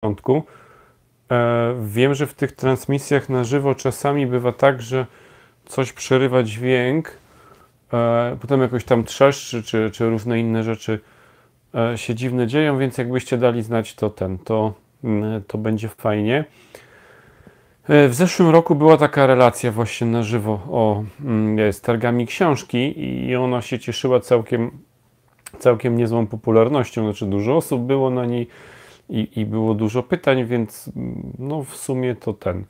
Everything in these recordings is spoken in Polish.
początku. E, wiem, że w tych transmisjach na żywo czasami bywa tak, że coś przerywa dźwięk, e, potem jakoś tam trzeszczy, czy, czy różne inne rzeczy e, się dziwne dzieją, więc jakbyście dali znać to ten, to, mm, to będzie fajnie. W zeszłym roku była taka relacja właśnie na żywo o, mm, z targami książki i ona się cieszyła całkiem, całkiem niezłą popularnością, znaczy dużo osób było na niej i, i było dużo pytań, więc mm, no w sumie to ten.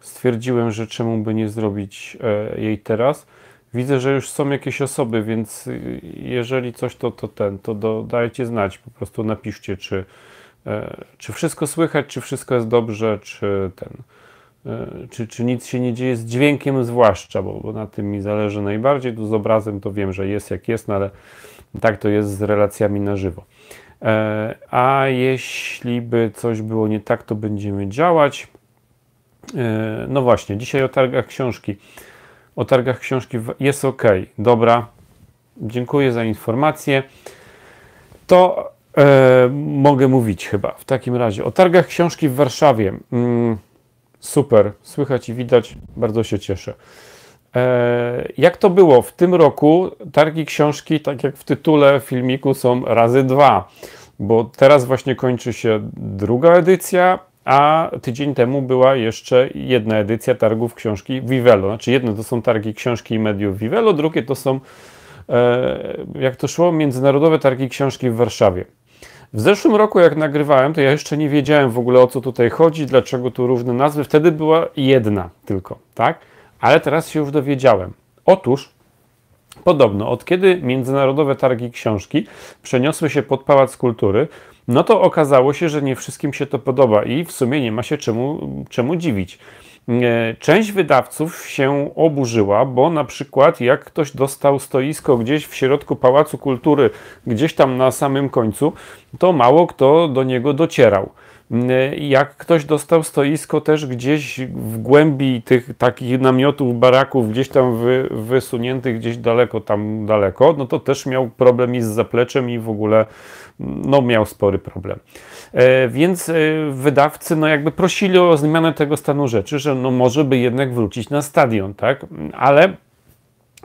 Stwierdziłem, że czemu by nie zrobić e, jej teraz. Widzę, że już są jakieś osoby, więc y, jeżeli coś, to, to ten, to do, dajcie znać, po prostu napiszcie, czy, e, czy wszystko słychać, czy wszystko jest dobrze, czy ten, e, czy, czy nic się nie dzieje z dźwiękiem zwłaszcza, bo, bo na tym mi zależy najbardziej, tu z obrazem to wiem, że jest jak jest, no ale tak to jest z relacjami na żywo. E, a jeśli by coś było nie tak, to będziemy działać. E, no właśnie, dzisiaj o targach książki. O targach książki jest ok. Dobra, dziękuję za informację. To e, mogę mówić chyba w takim razie. O targach książki w Warszawie. Mm, super, słychać i widać, bardzo się cieszę. E, jak to było? W tym roku targi książki, tak jak w tytule filmiku, są razy dwa, bo teraz właśnie kończy się druga edycja, a tydzień temu była jeszcze jedna edycja targów książki Vivelo. Znaczy, jedne to są targi książki i mediów Vivelo, drugie to są, e, jak to szło, międzynarodowe targi książki w Warszawie. W zeszłym roku, jak nagrywałem, to ja jeszcze nie wiedziałem w ogóle o co tutaj chodzi, dlaczego tu różne nazwy. Wtedy była jedna tylko, tak? ale teraz się już dowiedziałem. Otóż Podobno, od kiedy międzynarodowe targi książki przeniosły się pod Pałac Kultury, no to okazało się, że nie wszystkim się to podoba i w sumie nie ma się czemu, czemu dziwić. E, część wydawców się oburzyła, bo na przykład jak ktoś dostał stoisko gdzieś w środku Pałacu Kultury, gdzieś tam na samym końcu, to mało kto do niego docierał. Y, jak ktoś dostał stoisko też gdzieś w głębi tych takich namiotów, baraków, gdzieś tam wy, wysuniętych, gdzieś daleko, tam daleko, no to też miał problem i z zapleczem i w ogóle no, miał spory problem. E, więc e, wydawcy no, jakby prosili o zmianę tego stanu rzeczy, że no, może by jednak wrócić na stadion, tak? Ale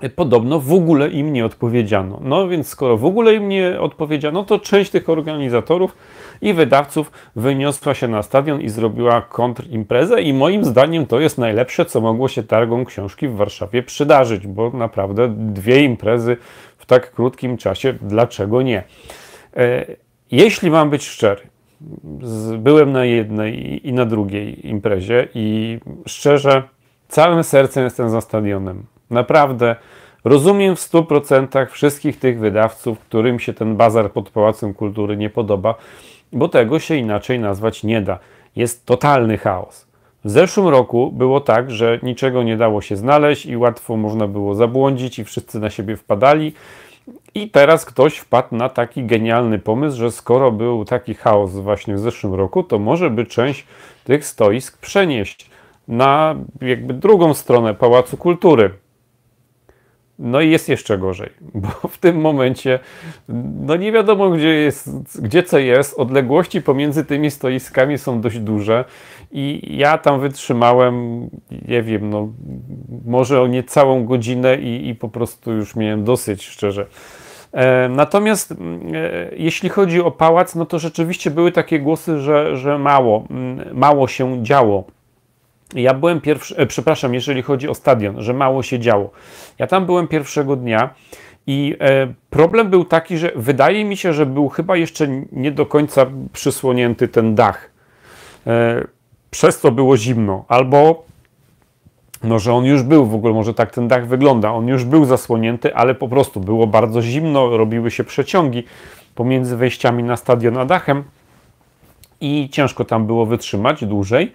podobno w ogóle im nie odpowiedziano. No więc skoro w ogóle im nie odpowiedziano, to część tych organizatorów i wydawców wyniosła się na stadion i zrobiła kontrimprezę i moim zdaniem to jest najlepsze, co mogło się targom książki w Warszawie przydarzyć, bo naprawdę dwie imprezy w tak krótkim czasie, dlaczego nie? E, jeśli mam być szczery, byłem na jednej i na drugiej imprezie i szczerze całym sercem jestem za stadionem. Naprawdę rozumiem w 100% wszystkich tych wydawców, którym się ten bazar pod Pałacem Kultury nie podoba, bo tego się inaczej nazwać nie da. Jest totalny chaos. W zeszłym roku było tak, że niczego nie dało się znaleźć i łatwo można było zabłądzić i wszyscy na siebie wpadali. I teraz ktoś wpadł na taki genialny pomysł, że skoro był taki chaos właśnie w zeszłym roku, to może by część tych stoisk przenieść na jakby drugą stronę Pałacu Kultury. No i jest jeszcze gorzej, bo w tym momencie no nie wiadomo, gdzie, jest, gdzie co jest. Odległości pomiędzy tymi stoiskami są dość duże i ja tam wytrzymałem, nie wiem, no może o niecałą godzinę i, i po prostu już miałem dosyć, szczerze. E, natomiast mm, e, jeśli chodzi o pałac, no to rzeczywiście były takie głosy, że, że mało, mm, mało się działo. Ja byłem pierwszy, e, przepraszam, jeżeli chodzi o stadion, że mało się działo. Ja tam byłem pierwszego dnia i e, problem był taki, że wydaje mi się, że był chyba jeszcze nie do końca przysłonięty ten dach. E, przez to było zimno, albo może no, on już był w ogóle, może tak ten dach wygląda. On już był zasłonięty, ale po prostu było bardzo zimno, robiły się przeciągi pomiędzy wejściami na stadion a dachem i ciężko tam było wytrzymać dłużej.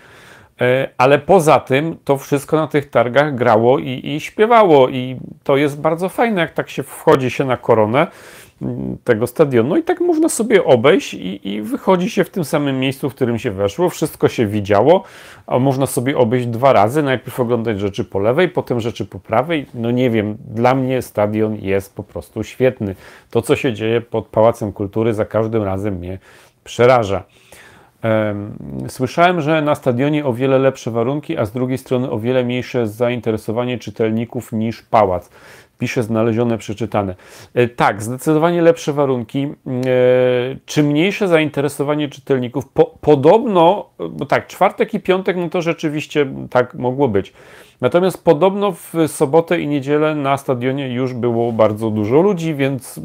E, ale poza tym to wszystko na tych targach grało i, i, śpiewało, i to jest bardzo fajne, jak tak się wchodzi się na koronę mm, tego stadionu no i tak można sobie obejść i, i, wychodzi się w tym samym miejscu, w którym się weszło, wszystko się widziało, a można sobie obejść dwa razy, najpierw oglądać rzeczy po lewej, potem rzeczy po prawej, no nie wiem, dla mnie stadion jest po prostu świetny. To, co się dzieje pod Pałacem Kultury za każdym razem mnie przeraża. Słyszałem, że na stadionie o wiele lepsze warunki, a z drugiej strony o wiele mniejsze zainteresowanie czytelników niż pałac. Pisze znalezione, przeczytane. E, tak, zdecydowanie lepsze warunki. Mm, e, czy mniejsze zainteresowanie czytelników? Po, podobno, bo tak, czwartek i piątek, no to rzeczywiście tak mogło być. Natomiast podobno w sobotę i niedzielę na stadionie już było bardzo dużo ludzi, więc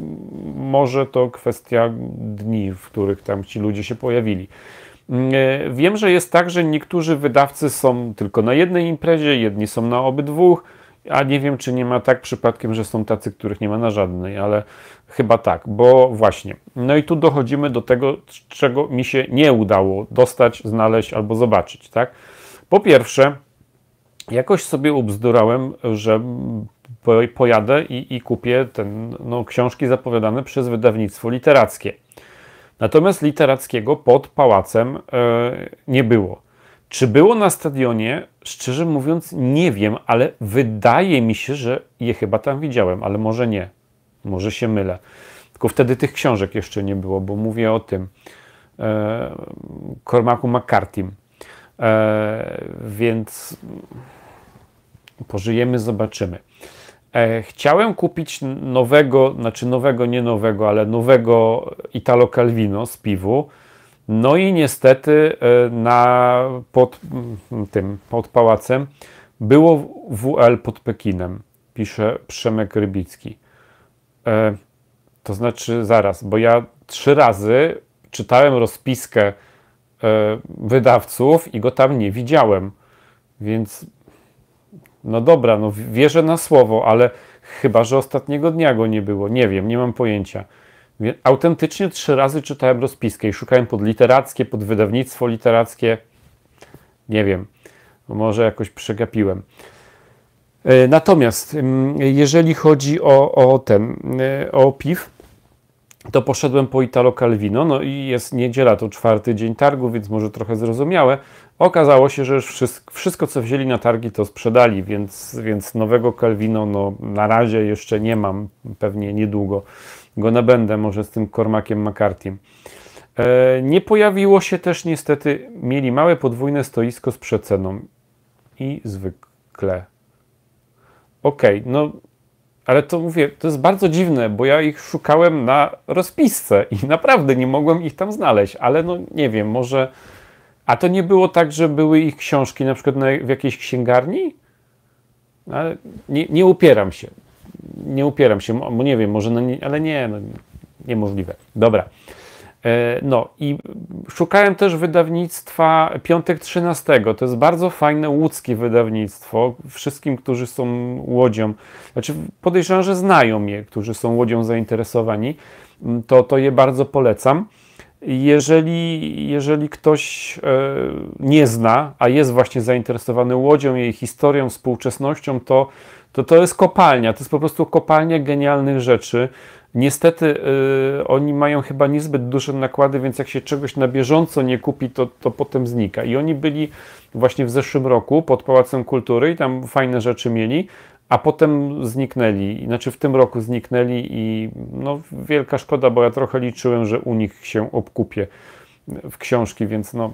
może to kwestia dni, w których tam ci ludzie się pojawili. Mm, e, wiem, że jest tak, że niektórzy wydawcy są tylko na jednej imprezie, jedni są na obydwu. A nie wiem, czy nie ma tak przypadkiem, że są tacy, których nie ma na żadnej, ale chyba tak, bo właśnie. No i tu dochodzimy do tego, czego mi się nie udało dostać, znaleźć albo zobaczyć, tak? Po pierwsze, jakoś sobie ubzdurałem, że pojadę i, i kupię ten, no, książki zapowiadane przez wydawnictwo literackie. Natomiast literackiego pod pałacem yy, nie było. Czy było na stadionie? Szczerze mówiąc, nie wiem, ale wydaje mi się, że je chyba tam widziałem, ale może nie. Może się mylę. Tylko wtedy tych książek jeszcze nie było, bo mówię o tym e, Cormacu E, więc pożyjemy, zobaczymy. E, chciałem kupić nowego, znaczy nowego, nie nowego, ale nowego Italo Calvino z piwu no i niestety e, na, pod mm, tym, pod pałacem było WL pod Pekinem, pisze Przemek Rybicki. E, to znaczy zaraz, bo ja trzy razy czytałem rozpiskę e, wydawców i go tam nie widziałem. Więc no dobra, no wierzę na słowo, ale chyba, że ostatniego dnia go nie było. Nie wiem, nie mam pojęcia. Autentycznie trzy razy czytałem rozpiskę i szukałem pod literackie, pod wydawnictwo literackie. Nie wiem, może jakoś przegapiłem. E, natomiast mm, jeżeli chodzi o, o ten, e, o piw, to poszedłem po Italo Calvino, no i jest niedziela, to czwarty dzień targu, więc może trochę zrozumiałe. Okazało się, że wszystko, co wzięli na targi, to sprzedali, więc, więc nowego Calvino no, na razie jeszcze nie mam, pewnie niedługo go nabędę może z tym Kormakiem McCartym. E, nie pojawiło się też niestety, mieli małe podwójne stoisko z przeceną i zwykle. Okej, okay, no ale to mówię, to jest bardzo dziwne, bo ja ich szukałem na rozpisce i naprawdę nie mogłem ich tam znaleźć, ale no nie wiem, może. A to nie było tak, że były ich książki na przykład na, w jakiejś księgarni? No, ale nie, nie upieram się nie upieram się, bo nie wiem, może, nie, ale nie, no, niemożliwe. Dobra. E, no i szukałem też wydawnictwa Piątek 13. To jest bardzo fajne łódzkie wydawnictwo. Wszystkim, którzy są łodzią, znaczy podejrzewam, że znają je, którzy są łodzią zainteresowani, to, to je bardzo polecam. Jeżeli, jeżeli ktoś e, nie zna, a jest właśnie zainteresowany łodzią, jej historią, współczesnością, to to, to jest kopalnia, to jest po prostu kopalnia genialnych rzeczy. Niestety y, oni mają chyba niezbyt duże nakłady, więc jak się czegoś na bieżąco nie kupi, to, to potem znika. I oni byli właśnie w zeszłym roku pod Pałacem Kultury i tam fajne rzeczy mieli, a potem zniknęli. Znaczy w tym roku zniknęli i no wielka szkoda, bo ja trochę liczyłem, że u nich się obkupię w książki, więc no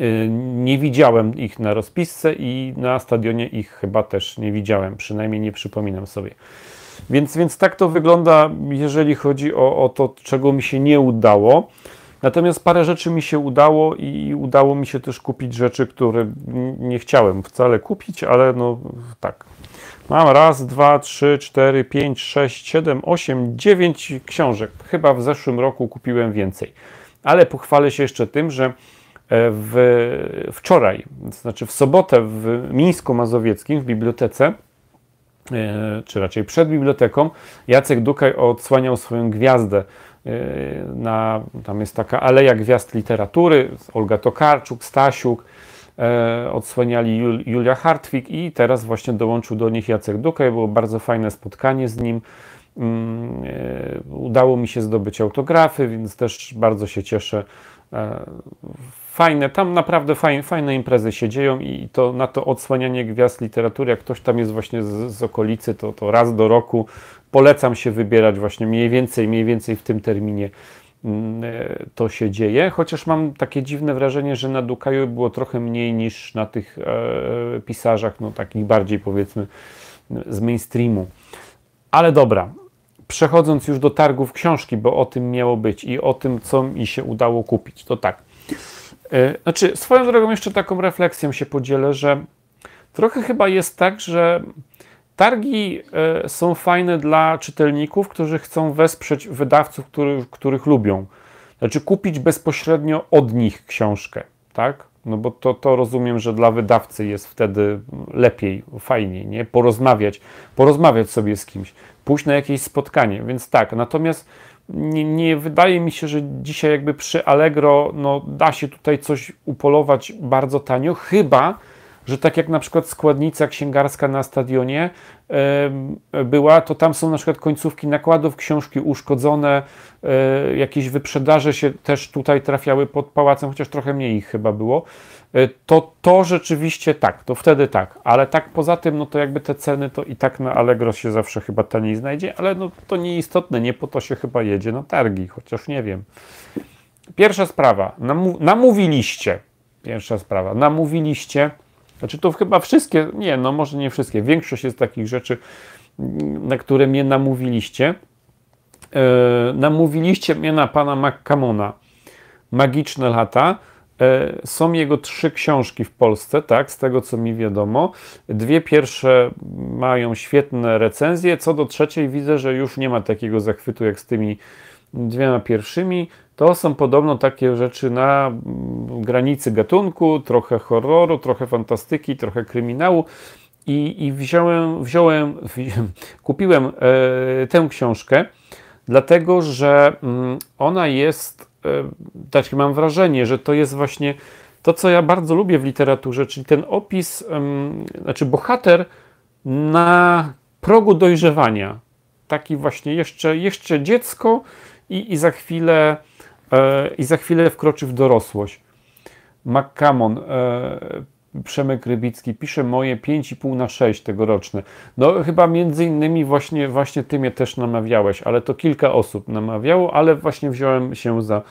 Y, nie widziałem ich na rozpisce i na stadionie ich chyba też nie widziałem, przynajmniej nie przypominam sobie. Więc, więc tak to wygląda, jeżeli chodzi o, o to, czego mi się nie udało. Natomiast parę rzeczy mi się udało i udało mi się też kupić rzeczy, które nie chciałem wcale kupić, ale no tak. Mam raz, dwa, trzy, cztery, pięć, sześć, siedem, osiem, dziewięć książek. Chyba w zeszłym roku kupiłem więcej. Ale pochwalę się jeszcze tym, że E, w, wczoraj, to znaczy w sobotę w Mińsku Mazowieckim w bibliotece, e, czy raczej przed biblioteką, Jacek Dukaj odsłaniał swoją gwiazdę. E, na, tam jest taka aleja gwiazd literatury, Olga Tokarczuk, Stasiuk, odsłaniali Jul, Julia Hartwig i teraz właśnie dołączył do nich Jacek Dukaj. Było bardzo fajne spotkanie z nim. Mm, udało mi się zdobyć autografy, więc też bardzo się cieszę fajne, tam naprawdę fajne, fajne imprezy się dzieją i to na to odsłanianie gwiazd literatury, jak ktoś tam jest właśnie z, z okolicy, to, to raz do roku polecam się wybierać właśnie mniej więcej, mniej więcej w tym terminie mm, e, to się dzieje, chociaż mam takie dziwne wrażenie, że na Dukaju było trochę mniej niż na tych e, pisarzach, no takich bardziej powiedzmy z mainstreamu. Ale dobra, przechodząc już do targów książki, bo o tym miało być i o tym, co mi się udało kupić, to tak. E, znaczy, swoją drogą jeszcze taką refleksją się podzielę, że trochę chyba jest tak, że targi e, są fajne dla czytelników, którzy chcą wesprzeć wydawców, który, których lubią. Znaczy, kupić bezpośrednio od nich książkę, tak? No bo to, to rozumiem, że dla wydawcy jest wtedy lepiej, fajniej, nie? Porozmawiać, porozmawiać sobie z kimś, pójść na jakieś spotkanie, więc tak. Natomiast nie, nie, wydaje mi się, że dzisiaj jakby przy Allegro no, da się tutaj coś upolować bardzo tanio, chyba że tak jak na przykład składnica księgarska na stadionie była, to tam są na przykład końcówki nakładów, książki uszkodzone, e, jakieś wyprzedaże się też tutaj trafiały pod pałacem, chociaż trochę mniej ich chyba było. E, to to rzeczywiście tak, to wtedy tak, ale tak poza tym, no to jakby te ceny to i tak na Allegro się zawsze chyba taniej znajdzie, ale no to nieistotne, nie po to się chyba jedzie na targi, chociaż nie wiem. Pierwsza sprawa, namu namówiliście, pierwsza sprawa, namówiliście znaczy to chyba wszystkie, nie, no może nie wszystkie, większość jest takich rzeczy, mm, na które mnie namówiliście. Yy, namówiliście mnie na pana McCamona. Magiczne lata. E, są jego trzy książki w Polsce, tak, z tego co mi wiadomo. Dwie pierwsze mają świetne recenzje. Co do trzeciej widzę, że już nie ma takiego zachwytu jak z tymi dwiema pierwszymi. To są podobno takie rzeczy na mm, granicy gatunku, trochę horroru, trochę fantastyki, trochę kryminału. I, i wziąłem, wziąłem, kupiłem e, tę książkę, dlatego że mm, ona jest, e, tak mam wrażenie, że to jest właśnie to, co ja bardzo lubię w literaturze, czyli ten opis, znaczy bohater na progu dojrzewania. Taki właśnie jeszcze, jeszcze dziecko i, i za chwilę E, i za chwilę wkroczy w dorosłość. McCammon, e, Przemek Rybicki pisze moje 5,5 na 6 tegoroczne. No chyba między innymi właśnie, właśnie ty mnie też namawiałeś, ale to kilka osób namawiało, ale właśnie wziąłem się za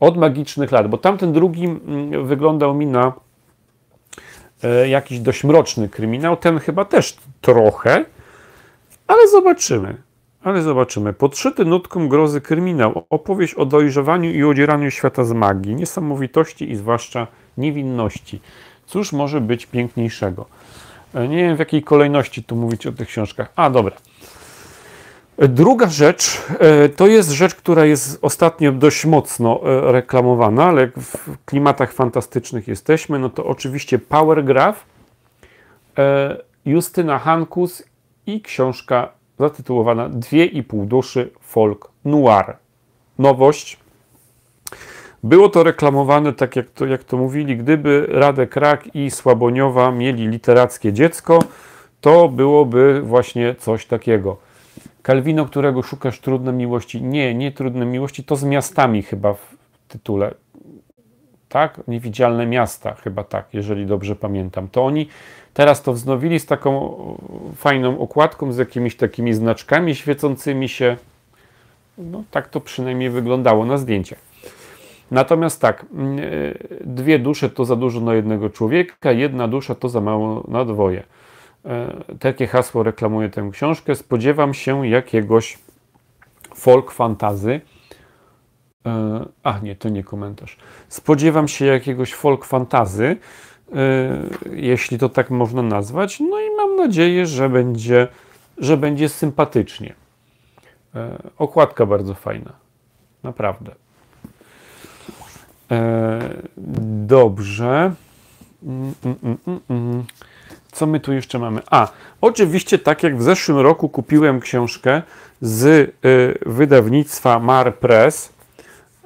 od magicznych lat, bo tamten drugi mm, wyglądał mi na e, jakiś dość mroczny kryminał, ten chyba też trochę, ale zobaczymy. Ale zobaczymy. Podszyty nutką grozy kryminał. Opowieść o dojrzewaniu i odzieraniu świata z magii, niesamowitości i zwłaszcza niewinności. Cóż może być piękniejszego? E, nie wiem, w jakiej kolejności tu mówić o tych książkach. A, dobra. E, druga rzecz, e, to jest rzecz, która jest ostatnio dość mocno reklamowana, ale w klimatach fantastycznych jesteśmy, no to oczywiście Power Graph, Justyna Hankus i książka zatytułowana Dwie i pół duszy folk noir. Nowość. Było to reklamowane, tak jak to, jak to mówili, gdyby Radek Rak i Słaboniowa mieli literackie dziecko, to byłoby właśnie coś takiego. Kalwino, którego szukasz trudne miłości. Nie, nie trudne miłości, to z miastami chyba w tytule tak? Niewidzialne miasta, chyba tak, jeżeli dobrze pamiętam. To oni teraz to wznowili z taką fajną okładką, z jakimiś takimi znaczkami świecącymi się. No, tak to przynajmniej wyglądało na zdjęciach. Natomiast tak, mm, e, dwie dusze to za dużo na jednego człowieka, jedna dusza to za mało na dwoje. E, takie hasło reklamuje tę książkę. Spodziewam się jakiegoś folk fantazy E, A nie, to nie komentarz. Spodziewam się jakiegoś folk fantazy, e, jeśli to tak można nazwać. No i mam nadzieję, że będzie, że będzie sympatycznie. E, okładka bardzo fajna. Naprawdę. Dobrze. Mm, mm, mm, Co my tu jeszcze mamy? A, oczywiście, tak jak w zeszłym roku kupiłem książkę z wydawnictwa Mar Press,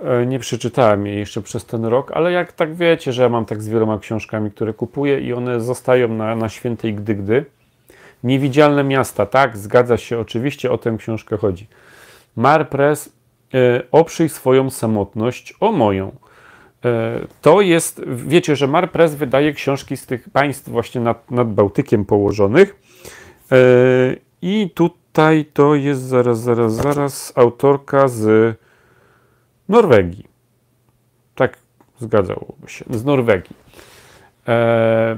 E, nie przeczytałem jej jeszcze przez ten rok, ale jak tak wiecie, że ja mam tak z wieloma książkami, które kupuję i one zostają na, na świętej gdy-gdy. Niewidzialne miasta, tak, zgadza się, oczywiście o tę książkę chodzi. Marpres, e, oprzyj swoją samotność o moją. E, to jest, wiecie, że Marpres wydaje książki z tych państw właśnie nad, nad Bałtykiem położonych. E, I tutaj to jest, zaraz, zaraz, zaraz, autorka z Norwegii. Tak zgadzałoby się. Z Norwegii. E,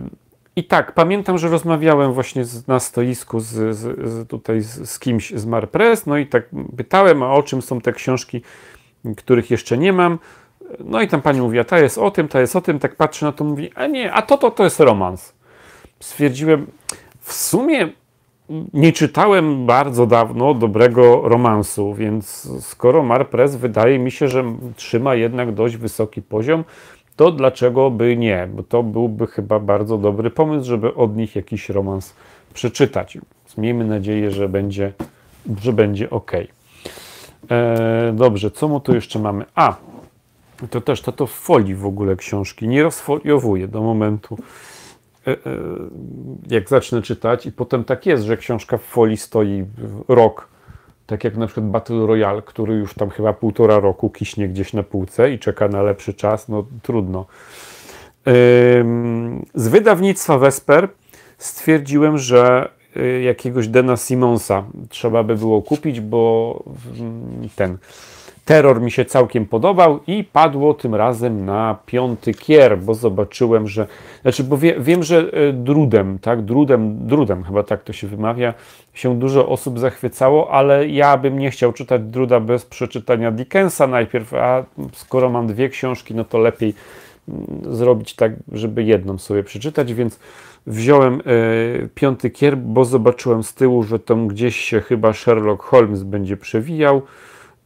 I tak, pamiętam, że rozmawiałem właśnie z, na stoisku z, z, z tutaj z, kimś z Marpress, no i tak pytałem, a o czym są te książki, których jeszcze nie mam. No i tam pani mówi, a ta jest o tym, ta jest o tym, tak patrzy na to, mówi, a nie, a to, to, to jest romans. Stwierdziłem, w sumie nie czytałem bardzo dawno dobrego romansu, więc skoro Marprez wydaje mi się, że trzyma jednak dość wysoki poziom, to dlaczego by nie? Bo to byłby chyba bardzo dobry pomysł, żeby od nich jakiś romans przeczytać. Miejmy nadzieję, że będzie, że będzie ok. Eee, dobrze, co mu tu jeszcze mamy? A, to też to, to w folii w ogóle książki. Nie rozfoliowuję do momentu E, e, jak zacznę czytać i potem tak jest, że książka w folii stoi rok, tak jak na przykład Battle Royale, który już tam chyba półtora roku kiśnie gdzieś na półce i czeka na lepszy czas, no trudno. Z wydawnictwa Vesper stwierdziłem, że y, jakiegoś Dena Simonsa trzeba by było kupić, bo ten Terror mi się całkiem podobał i padło tym razem na piąty kier, bo zobaczyłem, że. Znaczy, bo wie, wiem, że e, drudem, tak? Drudem, drudem, chyba tak to się wymawia, się dużo osób zachwycało, ale ja bym nie chciał czytać druda bez przeczytania Dickensa najpierw, a skoro mam dwie książki, no to lepiej mm, zrobić tak, żeby jedną sobie przeczytać, więc wziąłem y, piąty kier, bo zobaczyłem z tyłu, że tam gdzieś się chyba Sherlock Holmes będzie przewijał.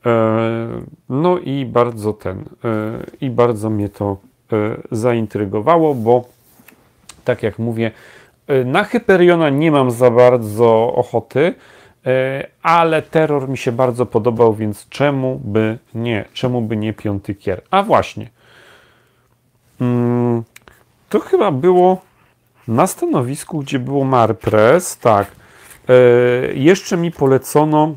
E, no i bardzo ten, e, i bardzo mnie to e, zaintrygowało, bo tak jak mówię, na Hyperiona nie mam za bardzo ochoty, ale terror mi się bardzo podobał, więc czemu by nie? Czemu by nie piąty kier? A właśnie, mm, to chyba było na stanowisku, gdzie było Marpres, tak. Jeszcze mi polecono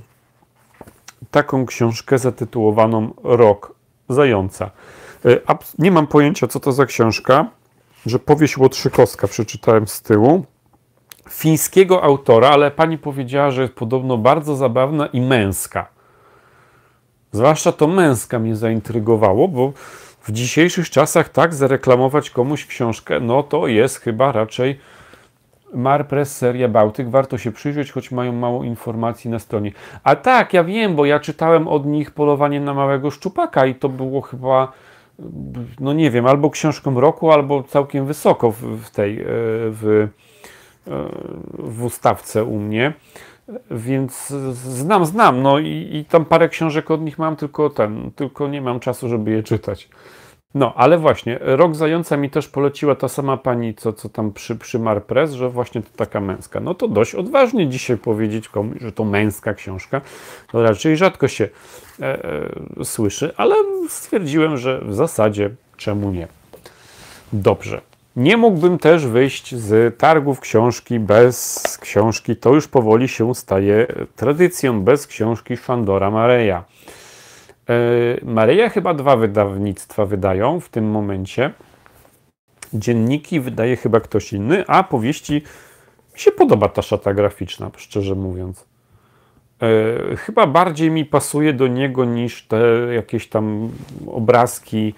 taką książkę zatytułowaną Rok Zająca. E, nie mam pojęcia, co to za książka, że powieść Łotrzykowska przeczytałem z tyłu. Fińskiego autora, ale pani powiedziała, że jest podobno bardzo zabawna i męska. Zwłaszcza to męska mnie zaintrygowało, bo w dzisiejszych czasach tak zareklamować komuś książkę, no to jest chyba raczej Marpress Seria Bałtyk. Warto się przyjrzeć, choć mają mało informacji na stronie. A tak, ja wiem, bo ja czytałem od nich Polowanie na małego szczupaka i to było chyba no nie wiem, albo książką roku, albo całkiem wysoko w, tej e, w, e, w ustawce u mnie. Więc znam, znam, no i, i tam parę książek od nich mam, tylko ten, tylko nie mam czasu, żeby je czytać. No, ale właśnie, rok zająca mi też poleciła ta sama pani, co, co tam przy, przy Marpres, że właśnie to taka męska. No to dość odważnie dzisiaj powiedzieć komuś, że to męska książka. To raczej rzadko się e, e, słyszy, ale stwierdziłem, że w zasadzie czemu nie. Dobrze. Nie mógłbym też wyjść z targów książki bez książki. To już powoli się staje e, tradycją bez książki Fandora Mareja. E, Maryja chyba dwa wydawnictwa wydają w tym momencie. Dzienniki wydaje chyba ktoś inny, a powieści mi się podoba ta szata graficzna, szczerze mówiąc. E, chyba bardziej mi pasuje do niego niż te jakieś tam obrazki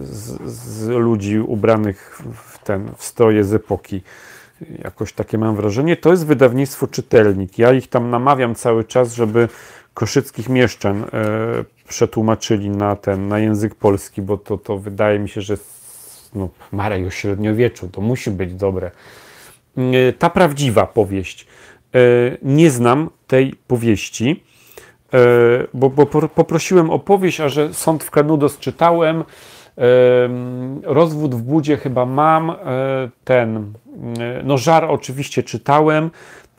z, z ludzi ubranych w ten w stroje z epoki. Jakoś takie mam wrażenie. To jest wydawnictwo czytelnik. Ja ich tam namawiam cały czas, żeby koszyckich mieszczan e, przetłumaczyli na ten, na język polski, bo to, to wydaje mi się, że no, Marej o średniowieczu, to musi być dobre. E, ta prawdziwa powieść. E, nie znam tej powieści, bo, bo poprosiłem o powieść, a że Sąd w Kanudos czytałem, Rozwód w Budzie chyba mam, ten, no Żar oczywiście czytałem,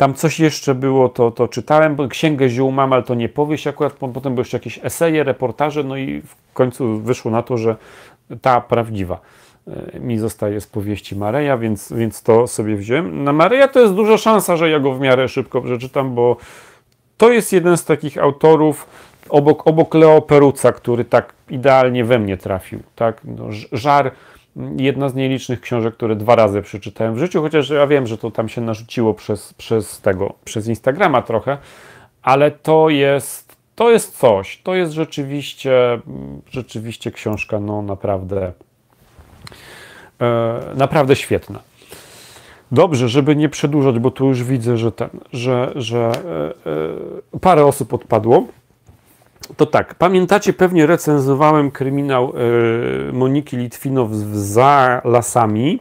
tam coś jeszcze było, to, to czytałem, bo Księgę Ziół mam, ale to nie powieść akurat, potem były jeszcze jakieś eseje, reportaże, no i w końcu wyszło na to, że ta prawdziwa e, mi zostaje z powieści Mareja, więc, więc to sobie wziąłem. Na Mareja to jest duża szansa, że ja go w miarę szybko przeczytam, bo to jest jeden z takich autorów, obok, obok Leo Peruca, który tak idealnie we mnie trafił. Tak? No, żar jedna z nielicznych książek, które dwa razy przeczytałem w życiu, chociaż ja wiem, że to tam się narzuciło przez, przez tego, przez Instagrama trochę, ale to jest, to jest coś, to jest rzeczywiście, rzeczywiście książka, no naprawdę, e, naprawdę świetna. Dobrze, żeby nie przedłużać, bo tu już widzę, że ten, że, że e, e, parę osób odpadło to tak, pamiętacie, pewnie recenzowałem kryminał e, Moniki Litwinow za lasami.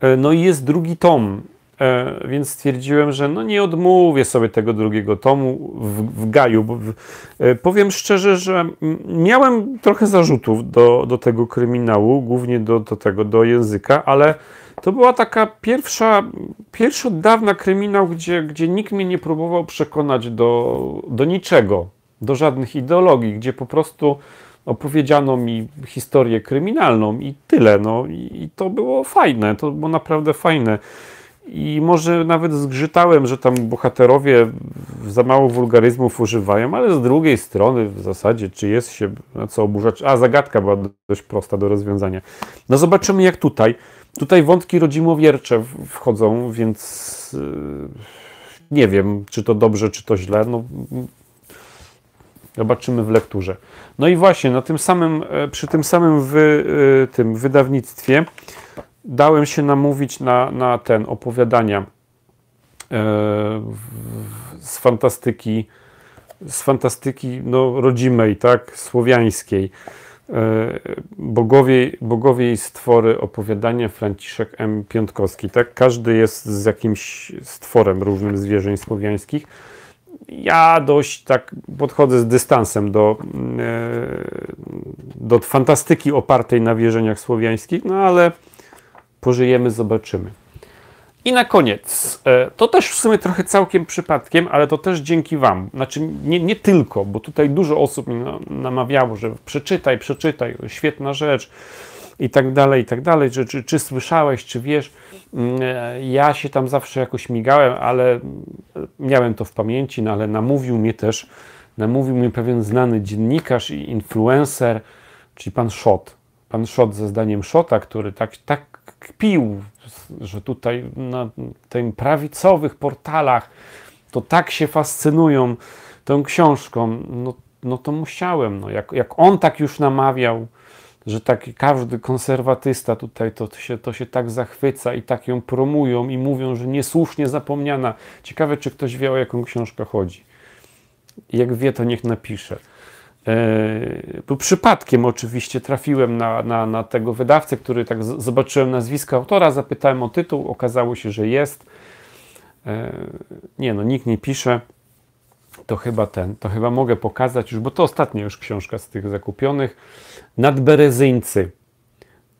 E, no i jest drugi tom, e, więc stwierdziłem, że no nie odmówię sobie tego drugiego tomu w, w gaju. Bo w, powiem szczerze, że miałem trochę zarzutów do, do tego kryminału, głównie do, do tego, do języka, ale to była taka pierwsza, pierwszy od dawna kryminał, gdzie, gdzie nikt mnie nie próbował przekonać do, do niczego do żadnych ideologii, gdzie po prostu opowiedziano mi historię kryminalną i tyle. No, i, to było fajne, to było naprawdę fajne. I może nawet zgrzytałem, że tam bohaterowie za mało wulgaryzmów używają, ale z drugiej strony w zasadzie, czy jest się na co oburzać. A zagadka była dość prosta do rozwiązania. No zobaczymy jak tutaj. Tutaj wątki rodzimowiercze wchodzą, więc y, nie wiem, czy to dobrze, czy to źle. No, Zobaczymy w lekturze. No i właśnie na tym samym, e, przy tym samym wy, e, tym wydawnictwie dałem się namówić na, na ten opowiadania e, z fantastyki, z fantastyki no, rodzimej, tak, słowiańskiej. Bogowie, bogowie i stwory opowiadania Franciszek M. Piątkowski. Tak? Każdy jest z jakimś stworem różnym zwierzeń słowiańskich ja dość tak podchodzę z dystansem do, e, do fantastyki opartej na wierzeniach słowiańskich, no ale pożyjemy, zobaczymy. I na koniec, e, to też w sumie trochę całkiem przypadkiem, ale to też dzięki Wam. Znaczy, nie, nie tylko, bo tutaj dużo osób mi namawiało, że przeczytaj, przeczytaj, świetna rzecz i tak dalej, i tak dalej, czy, czy, czy słyszałeś, czy wiesz. Mm, e, ja się tam zawsze jakoś migałem, ale e, miałem to w pamięci, no ale namówił mnie też, namówił mnie pewien znany dziennikarz i influencer, czyli pan Szot. Pan Szot ze zdaniem Szota, który tak, tak kpił, że tutaj na tym prawicowych portalach to tak się fascynują tą książką, no, no to musiałem. No, jak, jak on tak już namawiał, że tak każdy konserwatysta tutaj to, to, się, to się tak zachwyca i tak ją promują i mówią, że niesłusznie zapomniana. Ciekawe, czy ktoś wie, o jaką książkę chodzi. Jak wie, to niech napisze. Yy, bo przypadkiem oczywiście trafiłem na, na, na tego wydawcę, który tak z, zobaczyłem nazwisko autora, zapytałem o tytuł, okazało się, że jest. Yy, nie no, nikt nie pisze to chyba ten, to chyba mogę pokazać już, bo to ostatnia już książka z tych zakupionych. Nadberezyńcy.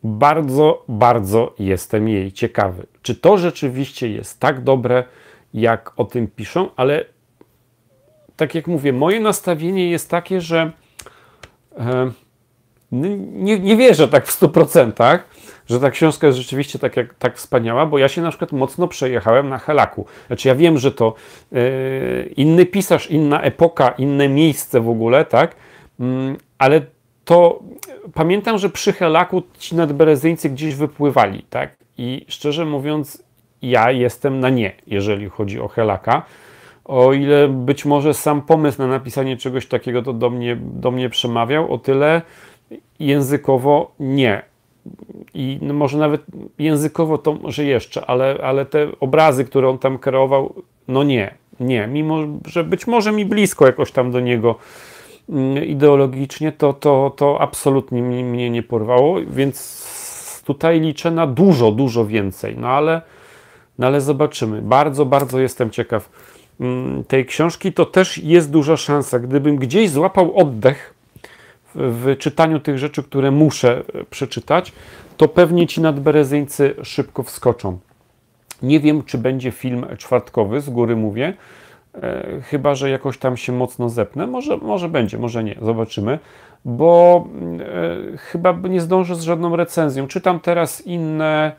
Bardzo, bardzo jestem jej ciekawy. Czy to rzeczywiście jest tak dobre, jak o tym piszą, ale tak jak mówię, moje nastawienie jest takie, że e, no, nie, nie wierzę tak w 100%, że ta książka jest rzeczywiście tak, jak, tak wspaniała, bo ja się na przykład mocno przejechałem na Helaku. Znaczy ja wiem, że to yy, inny pisarz, inna epoka, inne miejsce w ogóle, tak? Mm, ale to pamiętam, że przy Helaku ci nadberezyńcy gdzieś wypływali, tak? I szczerze mówiąc, ja jestem na nie, jeżeli chodzi o Helaka. O ile być może sam pomysł na napisanie czegoś takiego to do mnie, do mnie przemawiał, o tyle językowo nie i no może nawet językowo to może jeszcze, ale, ale te obrazy, które on tam kreował, no nie, nie. Mimo, że być może mi blisko jakoś tam do niego mm, ideologicznie, to, to, to absolutnie mnie nie porwało, więc tutaj liczę na dużo, dużo więcej. No ale, no ale zobaczymy. Bardzo, bardzo jestem ciekaw mm, tej książki. To też jest duża szansa. Gdybym gdzieś złapał oddech w czytaniu tych rzeczy, które muszę e, przeczytać, to pewnie ci nadberezyńcy szybko wskoczą. Nie wiem, czy będzie film czwartkowy, z góry mówię, e, chyba że jakoś tam się mocno zepnę. Może, może będzie, może nie, zobaczymy, bo mm, e, chyba nie zdążę z żadną recenzją. Czytam teraz inne,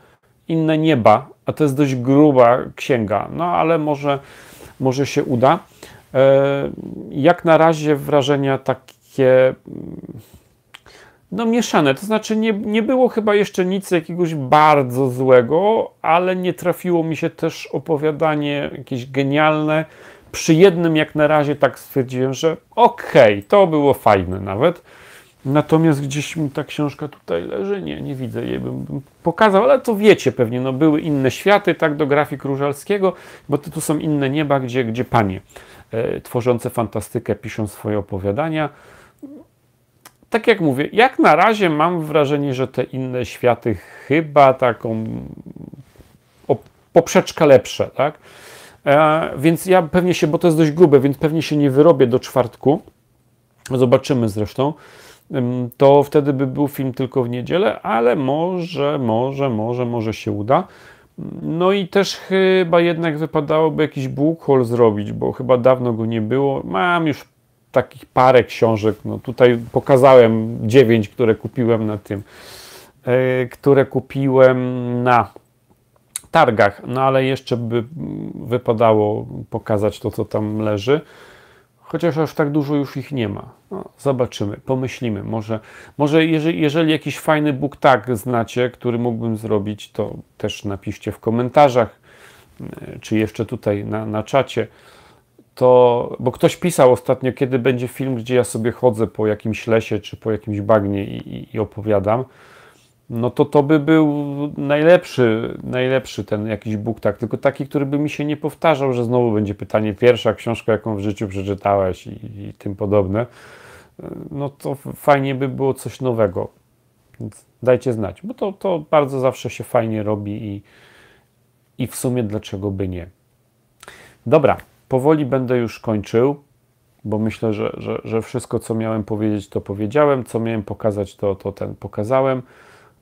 inne nieba, a to jest dość gruba księga, no ale może, może się uda. E, jak na razie wrażenia takie mm, no mieszane, to znaczy nie, nie było chyba jeszcze nic jakiegoś bardzo złego, ale nie trafiło mi się też opowiadanie jakieś genialne. Przy jednym jak na razie tak stwierdziłem, że okej, okay, to było fajne nawet. Natomiast gdzieś mi ta książka tutaj leży, nie, nie widzę jej, bym, bym pokazał, ale to wiecie pewnie, no były inne światy, tak, do grafik Różalskiego, bo to, to są inne nieba, gdzie, gdzie panie e, tworzące fantastykę piszą swoje opowiadania tak jak mówię, jak na razie mam wrażenie, że te inne światy chyba taką poprzeczkę lepsze, tak? E, więc ja pewnie się, bo to jest dość grube, więc pewnie się nie wyrobię do czwartku. Zobaczymy zresztą. To wtedy by był film tylko w niedzielę, ale może, może, może, może się uda. No i też chyba jednak wypadałoby jakiś bułkol zrobić, bo chyba dawno go nie było. Mam już takich parę książek. No tutaj pokazałem dziewięć, które kupiłem na tym, e, które kupiłem na targach, no ale jeszcze by wypadało pokazać to, co tam leży. Chociaż aż tak dużo już ich nie ma. No, zobaczymy, pomyślimy. Może, może jeżeli, jeżeli jakiś fajny Bóg tak znacie, który mógłbym zrobić, to też napiszcie w komentarzach, e, czy jeszcze tutaj na, na czacie to, bo ktoś pisał ostatnio, kiedy będzie film, gdzie ja sobie chodzę po jakimś lesie czy po jakimś bagnie i, i, i opowiadam, no to to by był najlepszy, najlepszy ten jakiś Bóg, tak, tylko taki, który by mi się nie powtarzał, że znowu będzie pytanie, pierwsza książka, jaką w życiu przeczytałeś i, i tym podobne, no to fajnie by było coś nowego. Więc dajcie znać, bo to, to bardzo zawsze się fajnie robi i, i w sumie dlaczego by nie. Dobra, powoli będę już kończył, bo myślę, że, że, że wszystko, co miałem powiedzieć, to powiedziałem, co miałem pokazać, to, to ten pokazałem.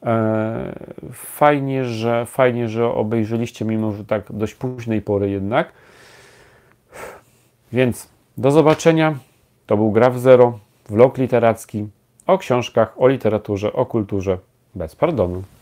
E, fajnie że, fajnie, że obejrzeliście, mimo że tak dość późnej pory jednak. Więc do zobaczenia. To był Graf Zero, vlog literacki o książkach, o literaturze, o kulturze bez pardonu.